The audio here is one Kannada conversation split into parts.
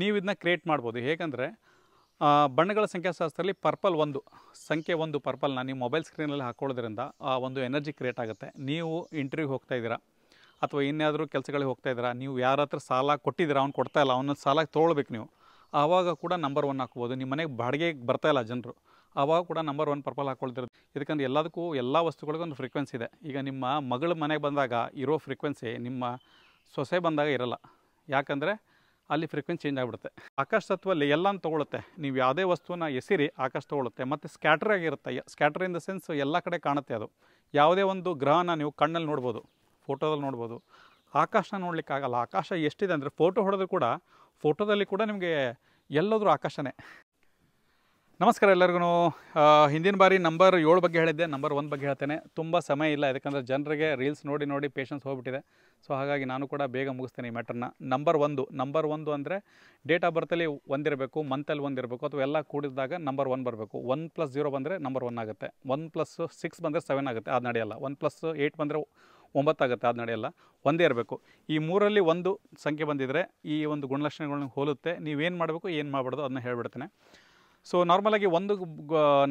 ನೀವು ಇದನ್ನ ಕ್ರಿಯೇಟ್ ಮಾಡ್ಬೋದು ಹೇಗೆಂದರೆ ಬಣ್ಣಗಳ ಸಂಖ್ಯಾಶಾಸ್ತ್ರದಲ್ಲಿ ಪರ್ಪಲ್ ಒಂದು ಸಂಖ್ಯೆ ಒಂದು ಪರ್ಪಲ್ನ ನೀವು ಮೊಬೈಲ್ ಸ್ಕ್ರೀನಲ್ಲಿ ಹಾಕೊಳ್ಳೋದ್ರಿಂದ ಆ ಒಂದು ಎನರ್ಜಿ ಕ್ರಿಯೇಟ್ ಆಗುತ್ತೆ ನೀವು ಇಂಟರ್ವ್ಯೂ ಹೋಗ್ತಾ ಇದ್ದೀರಾ ಅಥವಾ ಇನ್ಯಾದರೂ ಕೆಲಸಗಳಿಗೆ ಹೋಗ್ತಾ ಇದ್ದೀರಾ ನೀವು ಯಾರ ಹತ್ರ ಸಾಲ ಕೊಟ್ಟಿದ್ದೀರಾ ಅವ್ನು ಕೊಡ್ತಾ ಇಲ್ಲ ಅವನ ಸಾಲ ತೊಗೊಳ್ಬೇಕು ನೀವು ಆವಾಗ ಕೂಡ ನಂಬರ್ ಒನ್ ಹಾಕ್ಬೋದು ನಿಮ್ಮ ಮನೆಗೆ ಬಾಡಿಗೆಗೆ ಬರ್ತಾ ಇಲ್ಲ ಜನರು ಆವಾಗ ಕೂಡ ನಂಬರ್ ಒನ್ ಪರ್ಪಲ್ ಹಾಕ್ಕೊಳ್ತಿರೋದು ಇದಕ್ಕಂದ್ರೆ ಎಲ್ಲದಕ್ಕೂ ಎಲ್ಲ ವಸ್ತುಗಳಿಗೂ ಒಂದು ಫ್ರೀಕ್ವೆನ್ಸಿ ಇದೆ ಈಗ ನಿಮ್ಮ ಮಗಳ ಮನೆಗೆ ಬಂದಾಗ ಇರೋ ಫ್ರೀಕ್ವೆನ್ಸಿ ನಿಮ್ಮ ಸೊಸೆ ಬಂದಾಗ ಇರಲ್ಲ ಯಾಕಂದರೆ ಅಲ್ಲಿ ಫ್ರೀಕ್ವೆನ್ಸಿ ಚೇಂಜ್ ಆಗಿಬಿಡುತ್ತೆ ಆಕಾಶ ತತ್ವ ಅಲ್ಲಿ ಎಲ್ಲಾನು ತೊಗೊಳುತ್ತೆ ನೀವು ಯಾವುದೇ ವಸ್ತುವನ್ನ ಎಸಿರಿ ಆಕಾಶ ತೊಗೊಳುತ್ತೆ ಮತ್ತು ಸ್ಕ್ಯಾಟರ್ ಆಗಿರುತ್ತೆ ಸ್ಕ್ಯಾಟರ್ ಇನ್ ದ ಸೆನ್ಸ್ ಎಲ್ಲ ಕಡೆ ಕಾಣುತ್ತೆ ಅದು ಯಾವುದೇ ಒಂದು ಗ್ರಹನ ನೀವು ಕಣ್ಣಲ್ಲಿ ನೋಡ್ಬೋದು ಫೋಟೋದಲ್ಲಿ ನೋಡ್ಬೋದು ಆಕಾಶನ ನೋಡಲಿಕ್ಕಾಗಲ್ಲ ಆಕಾಶ ಎಷ್ಟಿದೆ ಅಂದರೆ ಫೋಟೋ ಹೊಡೆದ್ರೂ ಕೂಡ ಫೋಟೋದಲ್ಲಿ ಕೂಡ ನಿಮಗೆ ಎಲ್ಲೋದ್ರೂ ಆಕಾಶನೇ ನಮಸ್ಕಾರ ಎಲ್ಲರಿಗೂ ಹಿಂದಿನ ಬಾರಿ ನಂಬರ್ ಏಳು ಬಗ್ಗೆ ಹೇಳಿದ್ದೆ ನಂಬರ್ ಒನ್ ಬಗ್ಗೆ ಹೇಳ್ತೇನೆ ತುಂಬ ಸಮಯ ಇಲ್ಲ ಯಾಕಂದರೆ ಜನರಿಗೆ ರೀಲ್ಸ್ ನೋಡಿ ನೋಡಿ ಪೇಷನ್ಸ್ ಹೋಗ್ಬಿಟ್ಟಿದೆ ಸೊ ಹಾಗಾಗಿ ನಾನು ಕೂಡ ಬೇಗ ಮುಗಿಸ್ತೇನೆ ಈ ಮ್ಯಾಟ್ರನ್ನ ನಂಬರ್ ಒಂದು ನಂಬರ್ ಒಂದು ಅಂದರೆ ಡೇಟ್ ಆಫ್ ಬರ್ತಲ್ಲಿ ಒಂದಿರಬೇಕು ಮಂತಲ್ಲಿ ಒಂದಿರಬೇಕು ಅಥವಾ ಎಲ್ಲ ಕೂಡಿದಾಗ ನಂಬರ್ ಒನ್ ಬರಬೇಕು ಒನ್ ಪ್ಲಸ್ ಜೀರೋ ಬಂದರೆ ನಂಬರ್ ಒನ್ ಆಗುತ್ತೆ ಒನ್ ಪ್ಲಸ್ ಸಿಕ್ಸ್ ಬಂದರೆ ಸೆವೆನ್ ಆಗುತ್ತೆ ಅದು ನಡೆಯಲ್ಲ ಒನ್ ಪ್ಲಸ್ ಏಯ್ಟ್ ಬಂದರೆ ಒಂಬತ್ತಾಗುತ್ತೆ ಅದು ನಡೆಯಲ್ಲ ಒಂದೇ ಇರಬೇಕು ಈ ಮೂರಲ್ಲಿ ಒಂದು ಸಂಖ್ಯೆ ಬಂದಿದ್ದರೆ ಈ ಒಂದು ಗುಣಲಕ್ಷಣಗಳನ್ನ ಹೋಲುತ್ತೆ ನೀವೇನು ಮಾಡಬೇಕು ಏನು ಮಾಡಬಾರ್ದು ಅದನ್ನ ಹೇಳಿಬಿಡ್ತೇನೆ ಸೊ ನಾರ್ಮಲಾಗಿ ಒಂದು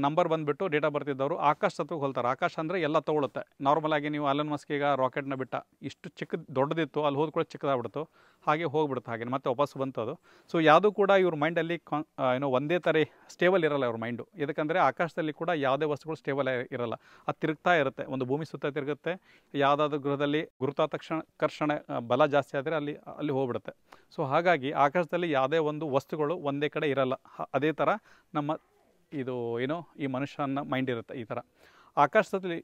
ನಂಬರ್ ಬಂದುಬಿಟ್ಟು ಡೇಟಾ ಬರ್ತಿದ್ದವರು ಆಕಾಶ್ ತತ್ವಕ್ಕೆ ಹೋಲ್ತಾರೆ ಆಕಾಶ ಅಂದರೆ ಎಲ್ಲ ತಗೊಳುತ್ತೆ ನಾರ್ಮಲಾಗಿ ನೀವು ಅಲನ್ ಮಸ್ಕ್ ಈಗ ರಾಕೆಟ್ನ ಬಿಟ್ಟ ಇಷ್ಟು ಚಿಕ್ಕ ದೊಡ್ಡದಿತ್ತು ಅಲ್ಲಿ ಹೋದ ಕೂಡ ಚಿಕ್ಕದಾಗ್ಬಿಡ್ತು ಹಾಗೆ ಹೋಗ್ಬಿಡುತ್ತೆ ಹಾಗೆ ಮತ್ತೆ ವಾಪಸ್ ಅದು ಸೊ ಯಾವುದೂ ಕೂಡ ಇವ್ರ ಮೈಂಡಲ್ಲಿ ಕಾನ್ ಏನೋ ಒಂದೇ ಥರ ಸ್ಟೇಬಲ್ ಇರಲ್ಲ ಇವ್ರ ಮೈಂಡು ಇದಕ್ಕಂದರೆ ಆಕಾಶದಲ್ಲಿ ಕೂಡ ಯಾವುದೇ ವಸ್ತುಗಳು ಸ್ಟೇಬಲ್ ಇರಲ್ಲ ಅದು ತಿರುಗ್ತಾ ಇರುತ್ತೆ ಒಂದು ಭೂಮಿ ಸುತ್ತ ತಿರುಗುತ್ತೆ ಯಾವುದಾದ್ರೂ ಗೃಹದಲ್ಲಿ ತಕ್ಷಣ ಕರ್ಷಣೆ ಬಲ ಜಾಸ್ತಿ ಆದರೆ ಅಲ್ಲಿ ಅಲ್ಲಿ ಹೋಗ್ಬಿಡುತ್ತೆ ಸೊ ಹಾಗಾಗಿ ಆಕಾಶದಲ್ಲಿ ಯಾವುದೇ ಒಂದು ವಸ್ತುಗಳು ಒಂದೇ ಕಡೆ ಇರಲ್ಲ ಅದೇ ಥರ ನಮ್ಮ ಇದು ಏನೋ ಈ ಮನುಷ್ಯನ ಮೈಂಡ್ ಇರುತ್ತೆ ಈ ಥರ ಆಕಾಶದಲ್ಲಿ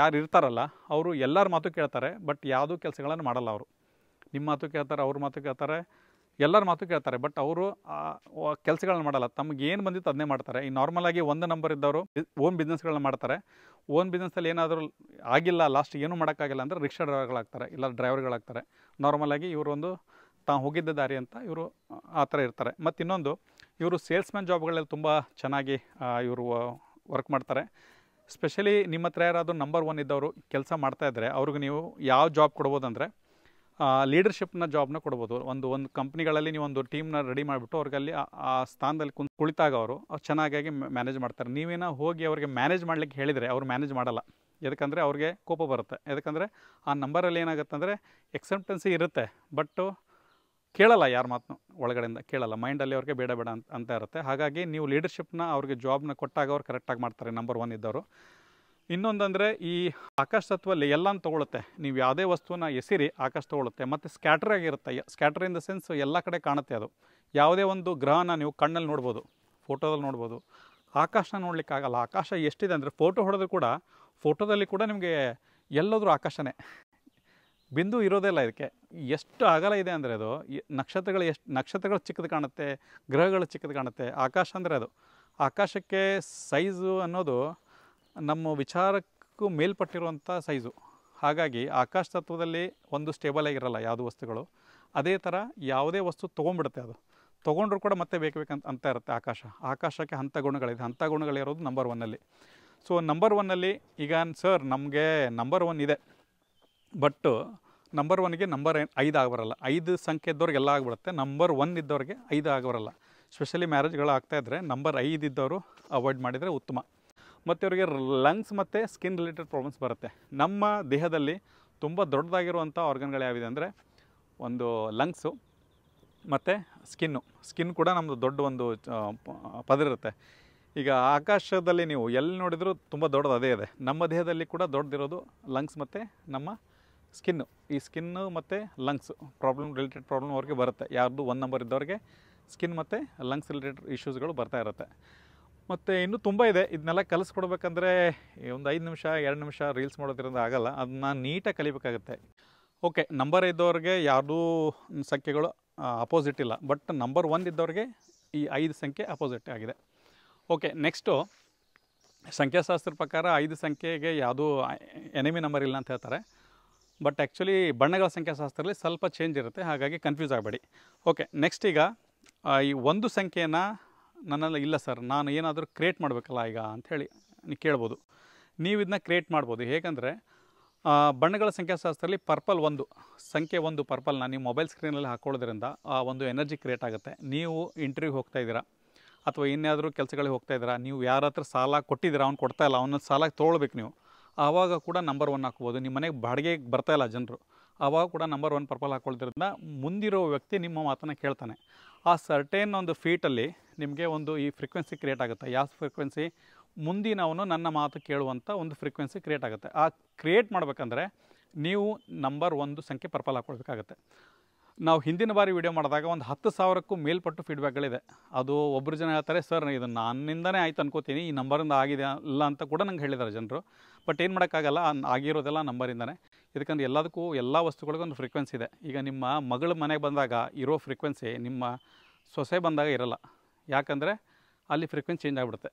ಯಾರು ಇರ್ತಾರಲ್ಲ ಅವರು ಎಲ್ಲರ ಮಾತು ಕೇಳ್ತಾರೆ ಬಟ್ ಯಾವುದೂ ಕೆಲಸಗಳನ್ನು ಮಾಡಲ್ಲ ಅವರು ನಿಮ್ಮ ಮಾತು ಕೇಳ್ತಾರೆ ಅವ್ರ ಮಾತು ಕೇಳ್ತಾರೆ ಎಲ್ಲರ ಮಾತು ಕೇಳ್ತಾರೆ ಬಟ್ ಅವರು ಕೆಲಸಗಳನ್ನ ಮಾಡಲ್ಲ ತಮಗೆ ಏನು ಬಂದಿತ್ತು ಅದನ್ನೇ ಮಾಡ್ತಾರೆ ಈ ನಾರ್ಮಲಾಗಿ ಒಂದು ನಂಬರ್ ಇದ್ದವರು ಓನ್ ಬಿಸ್ನೆಸ್ಗಳನ್ನ ಮಾಡ್ತಾರೆ ಓನ್ ಬಿಸ್ನೆಸ್ಸಲ್ಲಿ ಏನಾದರೂ ಆಗಿಲ್ಲ ಲಾಸ್ಟ್ ಏನು ಮಾಡೋಕ್ಕಾಗಿಲ್ಲ ಅಂದರೆ ರಿಕ್ಷಾ ಡ್ರೈವರ್ಗಳಾಗ್ತಾರೆ ಇಲ್ಲ ಡ್ರೈವರ್ಗಳಾಗ್ತಾರೆ ನಾರ್ಮಲಾಗಿ ಇವರೊಂದು ತಾವು ಹೋಗಿದ್ದ ದಾರಿ ಅಂತ ಇವರು ಆ ಥರ ಇರ್ತಾರೆ ಮತ್ತು ಇನ್ನೊಂದು ಇವರು ಸೇಲ್ಸ್ಮ್ಯಾನ್ ಜಾಬ್ಗಳಲ್ಲಿ ತುಂಬ ಚೆನ್ನಾಗಿ ಇವರು ವರ್ಕ್ ಮಾಡ್ತಾರೆ ಸ್ಪೆಷಲಿ ನಿಮ್ಮ ಹತ್ರ ಯಾರಾದರೂ ನಂಬರ್ ಒನ್ ಇದ್ದವರು ಕೆಲಸ ಮಾಡ್ತಾಯಿದ್ರೆ ಅವ್ರಿಗೆ ನೀವು ಯಾವ ಜಾಬ್ ಕೊಡ್ಬೋದಂದರೆ ಲೀಡರ್ಶಿಪ್ನ ಜಾಬ್ನ ಕೊಡ್ಬೋದು ಒಂದು ಒಂದು ಕಂಪ್ನಿಗಳಲ್ಲಿ ನೀವು ಒಂದು ಟೀಮ್ನ ರೆಡಿ ಮಾಡಿಬಿಟ್ಟು ಅವ್ರಿಗೆ ಆ ಸ್ಥಾನದಲ್ಲಿ ಕುಂತು ಕುಳಿತಾಗ ಅವರು ಚೆನ್ನಾಗಿ ಮ್ಯಾನೇಜ್ ಮಾಡ್ತಾರೆ ನೀವೇನೋ ಹೋಗಿ ಅವ್ರಿಗೆ ಮ್ಯಾನೇಜ್ ಮಾಡಲಿಕ್ಕೆ ಹೇಳಿದರೆ ಅವ್ರು ಮ್ಯಾನೇಜ್ ಮಾಡಲ್ಲ ಯಾಕಂದರೆ ಅವ್ರಿಗೆ ಕೋಪ ಬರುತ್ತೆ ಯಾಕಂದರೆ ಆ ನಂಬರಲ್ಲಿ ಏನಾಗುತ್ತೆ ಅಂದರೆ ಎಕ್ಸೆಪ್ಟೆನ್ಸಿ ಇರುತ್ತೆ ಬಟ್ಟು ಕೇಳಲ್ಲ ಯಾರ ಮಾತನ್ನು ಒಳಗಡೆಯಿಂದ ಕೇಳಲ್ಲ ಮೈಂಡಲ್ಲಿ ಅವ್ರಿಗೆ ಬೇಡ ಬೇಡ ಅಂತ ಅಂತ ಇರುತ್ತೆ ಹಾಗಾಗಿ ನೀವು ಲೀಡರ್ಶಿಪ್ನ ಅವ್ರಿಗೆ ಜಾಬ್ನ ಕೊಟ್ಟಾಗ ಅವ್ರು ಕರೆಕ್ಟಾಗಿ ಮಾಡ್ತಾರೆ ನಂಬರ್ ಒನ್ ಇದ್ದವರು ಇನ್ನೊಂದಂದರೆ ಈ ಆಕಾಶ ತತ್ವಲ್ಲಿ ಎಲ್ಲಾನು ತೊಗೊಳುತ್ತೆ ನೀವು ಯಾವುದೇ ವಸ್ತುವನ್ನ ಎಸಿರಿ ಆಕಾಶ ತೊಗೊಳುತ್ತೆ ಮತ್ತು ಸ್ಕ್ಯಾಟ್ರ್ ಆಗಿರುತ್ತೆ ಸ್ಕ್ಯಾಟ್ರ್ ಇನ್ ದ ಸೆನ್ಸ್ ಎಲ್ಲ ಕಡೆ ಕಾಣುತ್ತೆ ಅದು ಯಾವುದೇ ಒಂದು ಗ್ರಹನ ನೀವು ಕಣ್ಣಲ್ಲಿ ನೋಡ್ಬೋದು ಫೋಟೋದಲ್ಲಿ ನೋಡ್ಬೋದು ಆಕಾಶನ ನೋಡಲಿಕ್ಕಾಗಲ್ಲ ಆಕಾಶ ಎಷ್ಟಿದೆ ಅಂದರೆ ಫೋಟೋ ಹೊಡೆದ್ರು ಕೂಡ ಫೋಟೋದಲ್ಲಿ ಕೂಡ ನಿಮಗೆ ಎಲ್ಲದರೂ ಆಕಾಶನೇ ಬಿಂದು ಇರೋದೇ ಇಲ್ಲ ಇದಕ್ಕೆ ಎಷ್ಟು ಅಗಲ ಇದೆ ಅಂದರೆ ಅದು ನಕ್ಷತ್ರಗಳು ಎಷ್ಟು ನಕ್ಷತ್ರಗಳು ಚಿಕ್ಕದು ಕಾಣುತ್ತೆ ಗ್ರಹಗಳು ಚಿಕ್ಕದು ಕಾಣುತ್ತೆ ಆಕಾಶ ಅಂದರೆ ಅದು ಆಕಾಶಕ್ಕೆ ಸೈಜು ಅನ್ನೋದು ನಮ್ಮ ವಿಚಾರಕ್ಕೂ ಮೇಲ್ಪಟ್ಟಿರುವಂಥ ಸೈಜು ಹಾಗಾಗಿ ಆಕಾಶ ತತ್ವದಲ್ಲಿ ಒಂದು ಸ್ಟೇಬಲ್ ಆಗಿರಲ್ಲ ಯಾವುದು ವಸ್ತುಗಳು ಅದೇ ಥರ ಯಾವುದೇ ವಸ್ತು ತೊಗೊಂಡ್ಬಿಡುತ್ತೆ ಅದು ತೊಗೊಂಡ್ರು ಕೂಡ ಮತ್ತೆ ಬೇಕು ಬೇಕಂತ ಅಂತ ಇರುತ್ತೆ ಆಕಾಶ ಆಕಾಶಕ್ಕೆ ಹಂತ ಗುಣಗಳಿದೆ ಅಂಥ ಗುಣಗಳಿರೋದು ನಂಬರ್ ಒನ್ನಲ್ಲಿ ಸೊ ನಂಬರ್ ಒನ್ನಲ್ಲಿ ಈಗ ಸರ್ ನಮಗೆ ನಂಬರ್ ಒನ್ ಇದೆ ಬಟ್ಟು ನಂಬರ್ ಒನ್ಗೆ ನಂಬರ್ ಐದು ಆಗಬರಲ್ಲ ಐದು ಸಂಖ್ಯೆ ಇದ್ದವ್ರಿಗೆ ಎಲ್ಲ ಆಗಿಬಿಡುತ್ತೆ ನಂಬರ್ ಒನ್ ಇದ್ದವ್ರಿಗೆ ಐದು ಆಗಬರಲ್ಲ ಸ್ಪೆಷಲಿ ಮ್ಯಾರೇಜ್ಗಳು ಆಗ್ತಾಯಿದ್ರೆ ನಂಬರ್ ಐದು ಇದ್ದವರು ಅವಾಯ್ಡ್ ಮಾಡಿದರೆ ಉತ್ತಮ ಮತ್ತು ಇವರಿಗೆ ಲಂಗ್ಸ್ ಮತ್ತು ಸ್ಕಿನ್ ರಿಲೇಟೆಡ್ ಪ್ರಾಬ್ಲಮ್ಸ್ ಬರುತ್ತೆ ನಮ್ಮ ದೇಹದಲ್ಲಿ ತುಂಬ ದೊಡ್ಡದಾಗಿರುವಂಥ ಆರ್ಗನ್ಗಳು ಯಾವಿದೆ ಅಂದರೆ ಒಂದು ಲಂಗ್ಸು ಮತ್ತು ಸ್ಕಿನ್ನು ಸ್ಕಿನ್ ಕೂಡ ನಮ್ಮದು ದೊಡ್ಡ ಒಂದು ಪದರಿರುತ್ತೆ ಈಗ ಆಕಾಶದಲ್ಲಿ ನೀವು ಎಲ್ಲಿ ನೋಡಿದರೂ ತುಂಬ ದೊಡ್ಡದು ಅದೇ ಇದೆ ನಮ್ಮ ದೇಹದಲ್ಲಿ ಕೂಡ ದೊಡ್ಡದಿರೋದು ಲಂಗ್ಸ್ ಮತ್ತು ನಮ್ಮ ಸ್ಕಿನ್ನು ಈ ಸ್ಕಿನ್ನು ಮತ್ತು ಲಂಗ್ಸ್ ಪ್ರಾಬ್ಲಮ್ ರಿಲೇಟೆಡ್ ಪ್ರಾಬ್ಲಮ್ ಅವ್ರಿಗೆ ಬರುತ್ತೆ ಯಾರ್ದು ಒನ್ ನಂಬರ್ ಇದ್ದವ್ರಿಗೆ ಸ್ಕಿನ್ ಮತ್ತು ಲಂಗ್ಸ್ ರಿಲೇಟೆಡ್ ಇಶ್ಯೂಸ್ಗಳು ಬರ್ತಾ ಇರುತ್ತೆ ಮತ್ತು ಇನ್ನೂ ತುಂಬ ಇದೆ ಇದನ್ನೆಲ್ಲ ಕಲಿಸ್ಕೊಡ್ಬೇಕಂದ್ರೆ ಒಂದು ಐದು ನಿಮಿಷ ಎರಡು ನಿಮಿಷ ರೀಲ್ಸ್ ಮಾಡೋದ್ರಿಂದ ಆಗೋಲ್ಲ ಅದನ್ನ ನೀಟಾಗಿ ಕಲಿಬೇಕಾಗುತ್ತೆ ಓಕೆ ನಂಬರ್ ಇದ್ದವ್ರಿಗೆ ಯಾರ್ದೂ ಸಂಖ್ಯೆಗಳು ಅಪೋಸಿಟ್ ಇಲ್ಲ ಬಟ್ ನಂಬರ್ ಒನ್ ಇದ್ದವ್ರಿಗೆ ಈ ಐದು ಸಂಖ್ಯೆ ಅಪೋಸಿಟ್ ಆಗಿದೆ ಓಕೆ ನೆಕ್ಸ್ಟು ಸಂಖ್ಯಾಶಾಸ್ತ್ರ ಪ್ರಕಾರ ಐದು ಸಂಖ್ಯೆಗೆ ಯಾವುದೂ ಎನಿಮಿ ನಂಬರ್ ಇಲ್ಲ ಅಂತ ಹೇಳ್ತಾರೆ ಬಟ್ ಆ್ಯಕ್ಚುಲಿ ಬಣ್ಣಗಳ ಸಂಖ್ಯಾಶಾಸ್ತ್ರದಲ್ಲಿ ಸ್ವಲ್ಪ ಚೇಂಜ್ ಇರುತ್ತೆ ಹಾಗಾಗಿ ಕನ್ಫ್ಯೂಸ್ ಆಗಬೇಡಿ ಓಕೆ ನೆಕ್ಸ್ಟ್ ಈಗ ಈ ಒಂದು ಸಂಖ್ಯೆನ ನನ್ನಲ್ಲಿ ಇಲ್ಲ ಸರ್ ನಾನು ಏನಾದರೂ ಕ್ರಿಯೇಟ್ ಮಾಡಬೇಕಲ್ಲ ಈಗ ಅಂಥೇಳಿ ನೀವು ಕೇಳ್ಬೋದು ನೀವು ಇದನ್ನ ಕ್ರಿಯೇಟ್ ಮಾಡ್ಬೋದು ಹೇಗೆಂದರೆ ಬಣ್ಣಗಳ ಸಂಖ್ಯಾಶಾಸ್ತ್ರದಲ್ಲಿ ಪರ್ಪಲ್ ಒಂದು ಸಂಖ್ಯೆ ಒಂದು ಪರ್ಪಲ್ನ ನೀವು ಮೊಬೈಲ್ ಸ್ಕ್ರೀನಲ್ಲಿ ಹಾಕ್ಕೊಳ್ಳೋದ್ರಿಂದ ಆ ಒಂದು ಎನರ್ಜಿ ಕ್ರಿಯೇಟ್ ಆಗುತ್ತೆ ನೀವು ಇಂಟರ್ವ್ಯೂ ಹೋಗ್ತಾ ಇದ್ದೀರಾ ಅಥವಾ ಇನ್ಯಾದರೂ ಕೆಲಸಗಳಿಗೆ ಹೋಗ್ತಾ ಇದ್ದೀರಾ ನೀವು ಯಾರ ಹತ್ರ ಸಾಲ ಕೊಟ್ಟಿದ್ದೀರಾ ಅವ್ನು ಕೊಡ್ತಾ ಇಲ್ಲ ಅವನ ಸಾಲ ತೊಗೊಳ್ಬೇಕು ನೀವು ಆವಾಗ ಕೂಡ ನಂಬರ್ ಒನ್ ಹಾಕ್ಬೋದು ನಿಮ್ಮ ಮನೆಗೆ ಬಾಡಿಗೆಗೆ ಬರ್ತಾ ಇಲ್ಲ ಜನರು ಆವಾಗ ಕೂಡ ನಂಬರ್ ಒನ್ ಪರ್ಪಲ್ ಹಾಕ್ಕೊಳ್ತಿರೋದ್ರಿಂದ ಮುಂದಿರೋ ವ್ಯಕ್ತಿ ನಿಮ್ಮ ಮಾತನ್ನು ಕೇಳ್ತಾನೆ ಆ ಸರ್ಟೇನ್ ಒಂದು ಫೀಟಲ್ಲಿ ನಿಮಗೆ ಒಂದು ಈ ಫ್ರೀಕ್ವೆನ್ಸಿ ಕ್ರಿಯೇಟ್ ಆಗುತ್ತೆ ಯಾವ ಫ್ರೀಕ್ವೆನ್ಸಿ ಮುಂದಿನವನು ನನ್ನ ಮಾತು ಕೇಳುವಂಥ ಒಂದು ಫ್ರೀಕ್ವೆನ್ಸಿ ಕ್ರಿಯೇಟ್ ಆಗುತ್ತೆ ಆ ಕ್ರಿಯೇಟ್ ಮಾಡಬೇಕಂದ್ರೆ ನೀವು ನಂಬರ್ ಒಂದು ಸಂಖ್ಯೆ ಪರ್ಪಲ್ ಹಾಕ್ಕೊಳ್ಬೇಕಾಗತ್ತೆ ನಾವು ಹಿಂದಿನ ಬಾರಿ ವಿಡಿಯೋ ಮಾಡಿದಾಗ ಒಂದು ಹತ್ತು ಸಾವಿರಕ್ಕೂ ಮೇಲ್ಪಟ್ಟು ಫೀಡ್ಬ್ಯಾಕ್ಗಳಿದೆ ಅದು ಒಬ್ಬರು ಜನ ಹೇಳ್ತಾರೆ ಸರ್ ಇದು ನನ್ನಿಂದನೇ ಆಯ್ತು ಅನ್ಕೋತೀನಿ ಈ ನಂಬರಿಂದ ಆಗಿದೆ ಇಲ್ಲ ಅಂತ ಕೂಡ ನಂಗೆ ಹೇಳಿದ್ದಾರೆ ಜನರು ಬಟ್ ಏನು ಮಾಡೋಕ್ಕಾಗಲ್ಲ ಆಗಿರೋದೆಲ್ಲ ನಂಬರಿಂದನೇ ಇದಕ್ಕಂದ್ರೆ ಎಲ್ಲದಕ್ಕೂ ಎಲ್ಲ ವಸ್ತುಗಳಿಗೂ ಒಂದು ಫ್ರೀಕ್ವೆನ್ಸಿ ಇದೆ ಈಗ ನಿಮ್ಮ ಮಗಳ ಮನೆಗೆ ಬಂದಾಗ ಇರೋ ಫ್ರೀಕ್ವೆನ್ಸಿ ನಿಮ್ಮ ಸೊಸೆ ಬಂದಾಗ ಇರಲ್ಲ ಯಾಕಂದರೆ ಅಲ್ಲಿ ಫ್ರೀಕ್ವೆನ್ಸಿ ಚೇಂಜ್ ಆಗಿಬಿಡುತ್ತೆ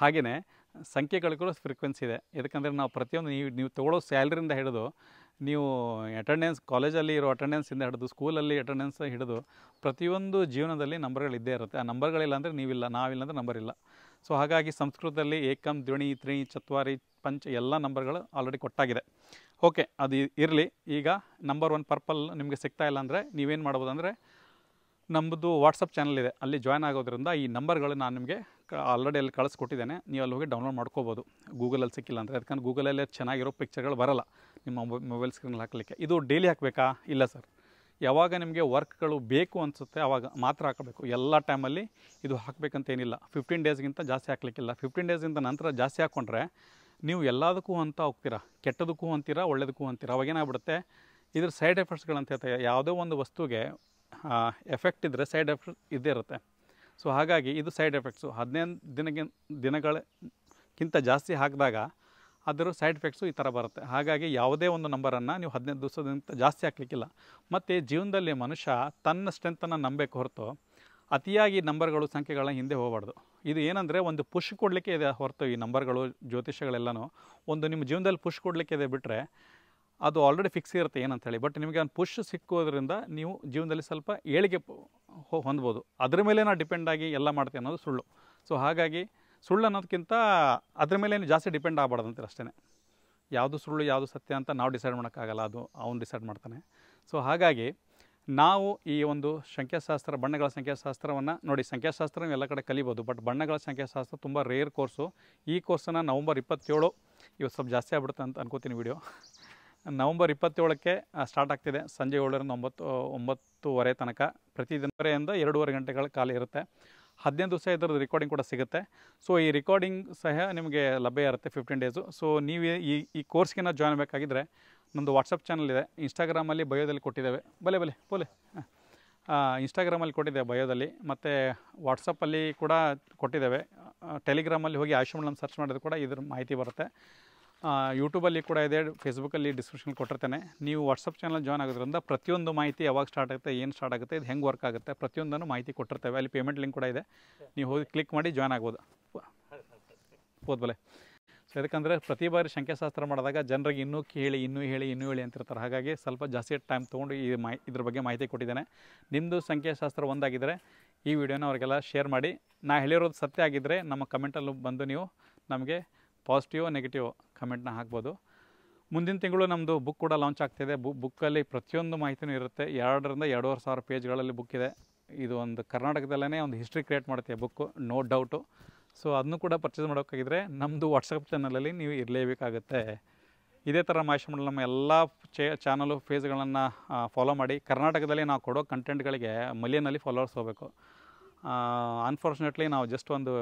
ಹಾಗೆಯೇ ಸಂಖ್ಯೆಗಳಿಗೂ ಫ್ರೀಕ್ವೆನ್ಸಿ ಇದೆ ಯಾಕಂದರೆ ನಾವು ಪ್ರತಿಯೊಂದು ನೀವು ನೀವು ತೊಗೊಳ್ಳೋ ಸ್ಯಾಲ್ರಿಯಿಂದ ಹಿಡಿದು ನೀವು ಅಟೆಂಡೆನ್ಸ್ ಕಾಲೇಜಲ್ಲಿ ಇರೋ ಅಟೆಂಡೆನ್ಸಿಂದ ಹಿಡಿದು ಸ್ಕೂಲಲ್ಲಿ ಅಟೆಂಡೆನ್ಸ್ ಹಿಡಿದು ಪ್ರತಿಯೊಂದು ಜೀವನದಲ್ಲಿ ನಂಬರ್ಗಳಿದ್ದೇ ಇರುತ್ತೆ ಆ ನಂಬರ್ಗಳಿಲ್ಲ ಅಂದರೆ ನೀವಿಲ್ಲ ನಾವಿಲ್ಲ ಅಂದರೆ ನಂಬರ್ ಇಲ್ಲ ಸೊ ಹಾಗಾಗಿ ಸಂಸ್ಕೃತದಲ್ಲಿ ಏಕಂ ದ್ವಿಣಿ ತ್ರಿ ಚತ್ವಾರಿ ಪಂಚ ಎಲ್ಲ ನಂಬರ್ಗಳು ಆಲ್ರೆಡಿ ಕೊಟ್ಟಾಗಿದೆ ಓಕೆ ಅದು ಇರಲಿ ಈಗ ನಂಬರ್ ಒನ್ ಪರ್ಪಲ್ ನಿಮಗೆ ಸಿಗ್ತಾ ಇಲ್ಲ ಅಂದರೆ ನೀವೇನು ಮಾಡ್ಬೋದು ಅಂದರೆ ನಮ್ಮದು ವಾಟ್ಸಪ್ ಚಾನಲ್ ಇದೆ ಅಲ್ಲಿ ಜಾಯ್ನ್ ಆಗೋದ್ರಿಂದ ಈ ನಂಬರ್ಗಳು ನಾನು ನಿಮಗೆ ಆಲ್ರೆಡಿ ಅಲ್ಲಿ ಕಳಿಸ್ಕೊಟ್ಟಿದ್ದೇನೆ ನೀವು ಅಲ್ಲಿ ಹೋಗಿ ಡೌನ್ಲೋಡ್ ಮಾಡ್ಕೋಬೋದು ಗೂಗಲಲ್ಲಿ ಸಿಕ್ಕಿಲ್ಲ ಅಂದರೆ ಯಾಕಂದ್ರೆ ಗೂಗಲಲ್ಲೇ ಚೆನ್ನಾಗಿರೋ ಪಿಕ್ಚರ್ಗಳು ಬರಲ್ಲ ನಿಮ್ಮ ಮೊಬೈಲ್ ಸ್ಕ್ರೀನಲ್ಲಿ ಹಾಕಲಿಕ್ಕೆ ಇದು ಡೈಲಿ ಹಾಕಬೇಕಾ ಇಲ್ಲ ಸರ್ ಯಾವಾಗ ನಿಮಗೆ ವರ್ಕ್ಗಳು ಬೇಕು ಅನಿಸುತ್ತೆ ಆವಾಗ ಮಾತ್ರ ಹಾಕಬೇಕು ಎಲ್ಲ ಟೈಮಲ್ಲಿ ಇದು ಹಾಕಬೇಕಂತೇನಿಲ್ಲ ಫಿಫ್ಟೀನ್ ಡೇಸ್ಗಿಂತ ಜಾಸ್ತಿ ಹಾಕ್ಲಿಕ್ಕಿಲ್ಲ ಫಿಫ್ಟೀನ್ ಡೇಸ್ಗಿಂತ ನಂತರ ಜಾಸ್ತಿ ಹಾಕ್ಕೊಂಡ್ರೆ ನೀವು ಎಲ್ಲದಕ್ಕೂ ಅಂತ ಹೋಗ್ತೀರಾ ಕೆಟ್ಟದಕ್ಕೂ ಅಂತೀರಾ ಒಳ್ಳೆಯದಕ್ಕೂ ಅಂತೀರಾ ಅವಾಗೇನಾಗ್ಬಿಡುತ್ತೆ ಇದ್ರ ಸೈಡ್ ಎಫೆಕ್ಟ್ಸ್ಗಳಂತ ಹೇಳ್ತಾರೆ ಯಾವುದೋ ಒಂದು ವಸ್ತುವಿಗೆ ಎಫೆಕ್ಟ್ ಇದ್ದರೆ ಸೈಡ್ ಎಫೆಕ್ಟ್ ಇದ್ದೇ ಇರುತ್ತೆ ಸೊ ಹಾಗಾಗಿ ಇದು ಸೈಡ್ ಎಫೆಕ್ಟ್ಸು ಹದಿನೈದು ದಿನಗಿನ್ ದಿನಗಳಕ್ಕಿಂತ ಜಾಸ್ತಿ ಹಾಕಿದಾಗ ಅದರ ಸೈಡ್ ಎಫೆಕ್ಟ್ಸು ಈ ಥರ ಬರುತ್ತೆ ಹಾಗಾಗಿ ಯಾವುದೇ ಒಂದು ನಂಬರನ್ನು ನೀವು ಹದಿನೈದು ದಿವಸದಿಂದ ಜಾಸ್ತಿ ಹಾಕಲಿಕ್ಕಿಲ್ಲ ಮತ್ತು ಜೀವನದಲ್ಲಿ ಮನುಷ್ಯ ತನ್ನ ಸ್ಟ್ರೆಂತನ್ನು ನಂಬಬೇಕು ಹೊರತು ಅತಿಯಾಗಿ ನಂಬರ್ಗಳು ಸಂಖ್ಯೆಗಳ ಹಿಂದೆ ಹೋಗಬಾರ್ದು ಇದು ಏನಂದರೆ ಒಂದು ಪುಷ್ ಕೊಡಲಿಕ್ಕೆ ಇದೆ ಹೊರತು ಈ ನಂಬರ್ಗಳು ಜ್ಯೋತಿಷ್ಯಗಳೆಲ್ಲನೂ ಒಂದು ನಿಮ್ಮ ಜೀವನದಲ್ಲಿ ಪುಷ್ ಕೊಡಲಿಕ್ಕೆ ಇದೆ ಬಿಟ್ಟರೆ ಅದು ಆಲ್ರೆಡಿ ಫಿಕ್ಸ್ ಇರುತ್ತೆ ಏನಂತ ಹೇಳಿ ಬಟ್ ನಿಮಗೆ ಒಂದು ಪುಷ್ ಸಿಕ್ಕೋದ್ರಿಂದ ನೀವು ಜೀವನದಲ್ಲಿ ಸ್ವಲ್ಪ ಏಳಿಗೆ ಹೊಂದ್ಬೋದು ಅದ್ರ ಮೇಲೆ ನಾ ಡಿಪೆಂಡ್ ಆಗಿ ಎಲ್ಲ ಮಾಡ್ತೀನಿ ಅನ್ನೋದು ಸುಳ್ಳು ಸೊ ಹಾಗಾಗಿ ಸುಳ್ಳು ಅನ್ನೋದಕ್ಕಿಂತ ಅದ್ರ ಮೇಲೆ ಜಾಸ್ತಿ ಡಿಪೆಂಡ್ ಆಗಬಾರ್ದು ಅಂತ ಅಷ್ಟೇ ಯಾವುದು ಸುಳ್ಳು ಯಾವುದು ಸತ್ಯ ಅಂತ ನಾವು ಡಿಸೈಡ್ ಮಾಡೋಕ್ಕಾಗಲ್ಲ ಅದು ಅವನು ಡಿಸೈಡ್ ಮಾಡ್ತಾನೆ ಸೊ ಹಾಗಾಗಿ ನಾವು ಈ ಒಂದು ಸಂಖ್ಯಾಶಾಸ್ತ್ರ ಬಣ್ಣಗಳ ಸಂಖ್ಯಾಶಾಸ್ತ್ರವನ್ನು ನೋಡಿ ಸಂಖ್ಯಾಶಾಸ್ತ್ರ ಎಲ್ಲ ಕಡೆ ಕಲಿಬೋದು ಬಟ್ ಬಣ್ಣಗಳ ಸಂಖ್ಯಾಶಾಸ್ತ್ರ ತುಂಬ ರೇರ್ ಕೋರ್ಸು ಈ ಕೋರ್ಸನ್ನು ನವಂಬರ್ ಇಪ್ಪತ್ತೇಳು ಇವತ್ತು ಸ್ವಲ್ಪ ಜಾಸ್ತಿ ಆಗ್ಬಿಡುತ್ತೆ ಅಂತ ಅನ್ಕೋತೀನಿ ವೀಡಿಯೋ ನವಂಬರ್ ಇಪ್ಪತ್ತೇಳಕ್ಕೆ ಸ್ಟಾರ್ಟ್ ಆಗ್ತಿದೆ ಸಂಜೆ ಏಳರಿಂದ ಒಂಬತ್ತು ಒಂಬತ್ತೂವರೆ ತನಕ ಪ್ರತಿದಿನವರೆಯಿಂದ ದಿನವರೆಯಿಂದ ಎರಡೂವರೆ ಗಂಟೆಗಳ ಕಾಲ ಇರುತ್ತೆ ಹದಿನೈದು ದಿವಸ ಇದರದ್ದು ರೆಕಾರ್ಡಿಂಗ್ ಕೂಡ ಸಿಗುತ್ತೆ ಸೊ ಈ ರೆಕಾರ್ಡಿಂಗ್ ಸಹ ನಿಮಗೆ ಲಭ್ಯ ಇರುತ್ತೆ ಫಿಫ್ಟೀನ್ ಡೇಸು ಸೊ ನೀವು ಈ ಈ ಕೋರ್ಸ್ಗಿನ ಜಾಯ್ನ್ ಬೇಕಾಗಿದ್ದರೆ ನಮ್ಮದು ವಾಟ್ಸಪ್ ಚಾನಲ್ ಇದೆ ಇನ್ಸ್ಟಾಗ್ರಾಮಲ್ಲಿ ಬಯೋದಲ್ಲಿ ಕೊಟ್ಟಿದ್ದೇವೆ ಬಲೆ ಬಲೆ ಬೋಲೆ ಇನ್ಸ್ಟಾಗ್ರಾಮಲ್ಲಿ ಕೊಟ್ಟಿದ್ದೇವೆ ಬಯೋದಲ್ಲಿ ಮತ್ತು ವಾಟ್ಸಪ್ಪಲ್ಲಿ ಕೂಡ ಕೊಟ್ಟಿದ್ದೇವೆ ಟೆಲಿಗ್ರಾಮಲ್ಲಿ ಹೋಗಿ ಆಯುಷ್ಮಣ್ ಸರ್ಚ್ ಮಾಡಿದ್ರು ಕೂಡ ಇದ್ರ ಮಾಹಿತಿ ಬರುತ್ತೆ ಯೂಟ್ಯೂಬಲ್ಲಿ ಕೂಡ ಇದೆ ಫೇಸ್ಬುಕ್ಕಲ್ಲಿ ಡಿಸ್ಕ್ರಿಪ್ಷನ್ ಕೊಟ್ಟಿರ್ತೇನೆ ನೀವು ವಾಟ್ಸಪ್ ಚಾನಲ್ ಜಾಯ್ನ್ ಆಗೋದ್ರಿಂದ ಪ್ರತಿಯೊಂದು ಮಾಹಿತಿ ಯಾವಾಗ ಸ್ಟಾರ್ಟ್ ಆಗುತ್ತೆ ಏನು ಸ್ಟಾರ್ಟ್ ಆಗುತ್ತೆ ಇದು ಹೆಂಗೆ ವರ್ಕ್ ಆಗುತ್ತೆ ಪ್ರತಿಯೊಂದನ್ನು ಮಾಹಿತಿ ಕೊಟ್ಟಿರ್ತೇವೆ ಅಲ್ಲಿ ಪೇಮೆಂಟ್ ಲಿಂಕ್ ಕೂಡ ಇದೆ ನೀವು ಹೋಗಿ ಕ್ಲಿಕ್ ಮಾಡಿ ಜಾಯ್ನ್ ಆಗ್ಬೋದು ಹೋದ್ಬಲೆ ಸೊ ಯಾಕಂದರೆ ಪ್ರತಿ ಬಾರಿ ಸಂಖ್ಯಾಶಾಸ್ತ್ರ ಮಾಡಿದಾಗ ಜನರಿಗೆ ಇನ್ನೂ ಕೇಳಿ ಇನ್ನೂ ಹೇಳಿ ಇನ್ನೂ ಹೇಳಿ ಅಂತಿರ್ತಾರೆ ಹಾಗಾಗಿ ಸ್ವಲ್ಪ ಜಾಸ್ತಿ ಟೈಮ್ ತೊಗೊಂಡು ಈ ಮಾ ಇದ್ರ ಬಗ್ಗೆ ಮಾಹಿತಿ ಕೊಟ್ಟಿದ್ದೇನೆ ನಿಮ್ಮದು ಸಂಖ್ಯಾಶಾಸ್ತ್ರ ಒಂದಾಗಿದ್ದರೆ ಈ ವಿಡಿಯೋನ ಅವರಿಗೆಲ್ಲ ಶೇರ್ ಮಾಡಿ ನಾ ಹೇಳಿರೋದು ಸತ್ಯ ಆಗಿದ್ದರೆ ನಮ್ಮ ಕಮೆಂಟಲ್ಲೂ ಬಂದು ನೀವು ನಮಗೆ ಪಾಸಿಟಿವ್ ನೆಗೆಟಿವ್ ಕಮೆಂಟ್ನ ಹಾಕ್ಬೋದು ಮುಂದಿನ ತಿಂಗಳು ನಮ್ಮದು ಬುಕ್ ಕೂಡ ಲಾಂಚ್ ಆಗ್ತಿದೆ ಬು ಬುಕ್ಕಲ್ಲಿ ಪ್ರತಿಯೊಂದು ಮಾಹಿತಿನೂ ಇರುತ್ತೆ ಎರಡರಿಂದ ಎರಡೂವರೆ ಸಾವಿರ ಪೇಜ್ಗಳಲ್ಲಿ ಬುಕ್ ಇದೆ ಇದು ಒಂದು ಕರ್ನಾಟಕದಲ್ಲೇ ಒಂದು ಹಿಸ್ಟ್ರಿ ಕ್ರಿಯೇಟ್ ಮಾಡ್ತೀವಿ ಬುಕ್ಕು ನೋ ಡೌಟು ಸೊ ಅದನ್ನು ಕೂಡ ಪರ್ಚೇಸ್ ಮಾಡೋಕ್ಕಾಗಿದ್ರೆ ನಮ್ಮದು ವಾಟ್ಸಪ್ ಚಾನಲಲ್ಲಿ ನೀವು ಇರಲೇಬೇಕಾಗುತ್ತೆ ಇದೇ ಥರ ಮಾಹಿತಿ ನಮ್ಮ ಎಲ್ಲ ಚೇ ಚಾನಲು ಫೇಸ್ಗಳನ್ನು ಫಾಲೋ ಮಾಡಿ ಕರ್ನಾಟಕದಲ್ಲಿ ನಾವು ಕೊಡೋ ಕಂಟೆಂಟ್ಗಳಿಗೆ ಮಲಿಯನಲ್ಲಿ ಫಾಲೋವರ್ಸ್ ಹೋಗಬೇಕು ಅನ್ಫಾರ್ಚುನೇಟ್ಲಿ ನಾವು ಜಸ್ಟ್ ಒಂದು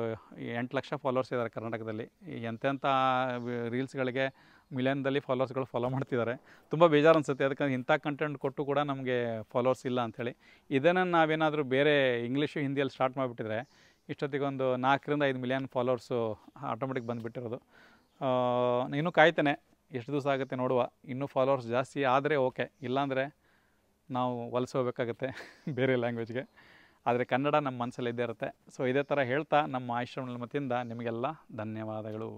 ಎಂಟು ಲಕ್ಷ ಫಾಲೋವರ್ಸ್ ಇದ್ದಾರೆ ಕರ್ನಾಟಕದಲ್ಲಿ ಎಂತೆಂಥ ರೀಲ್ಸ್ಗಳಿಗೆ ಮಿಲಿಯನ್ದಲ್ಲಿ ಫಾಲೋವರ್ಸ್ಗಳು ಫಾಲೋ ಮಾಡ್ತಿದ್ದಾರೆ ತುಂಬ ಬೇಜಾರು ಅನಿಸುತ್ತೆ ಅದಕ್ಕೆ ಇಂಥ ಕಂಟೆಂಟ್ ಕೊಟ್ಟು ಕೂಡ ನಮಗೆ ಫಾಲೋವರ್ಸ್ ಇಲ್ಲ ಅಂಥೇಳಿ ಇದನ್ನು ನಾವೇನಾದರೂ ಬೇರೆ ಇಂಗ್ಲೀಷು ಹಿಂದಿಯಲ್ಲಿ ಸ್ಟಾರ್ಟ್ ಮಾಡಿಬಿಟ್ಟಿದ್ರೆ ಒಂದು ನಾಲ್ಕರಿಂದ ಐದು ಮಿಲಿಯನ್ ಫಾಲೋವರ್ಸು ಆಟೋಮೆಟಿಕ್ ಬಂದುಬಿಟ್ಟಿರೋದು ಇನ್ನೂ ಕಾಯ್ತೇನೆ ಎಷ್ಟು ದಿವಸ ಆಗುತ್ತೆ ನೋಡುವ ಇನ್ನೂ ಫಾಲೋವರ್ಸ್ ಜಾಸ್ತಿ ಆದರೆ ಓಕೆ ಇಲ್ಲಾಂದರೆ ನಾವು ವಲಸೆ ಹೋಗಬೇಕಾಗತ್ತೆ ಬೇರೆ ಲ್ಯಾಂಗ್ವೇಜ್ಗೆ ಆದರೆ ಕನ್ನಡ ನಮ್ಮ ಮನಸ್ಸಲ್ಲಿದ್ದೇ ಇರುತ್ತೆ ಸೊ ಇದೇ ಥರ ಹೇಳ್ತಾ ನಮ್ಮ ಆಶ್ರಮದ ನಿಮಗೆಲ್ಲ ಧನ್ಯವಾದಗಳು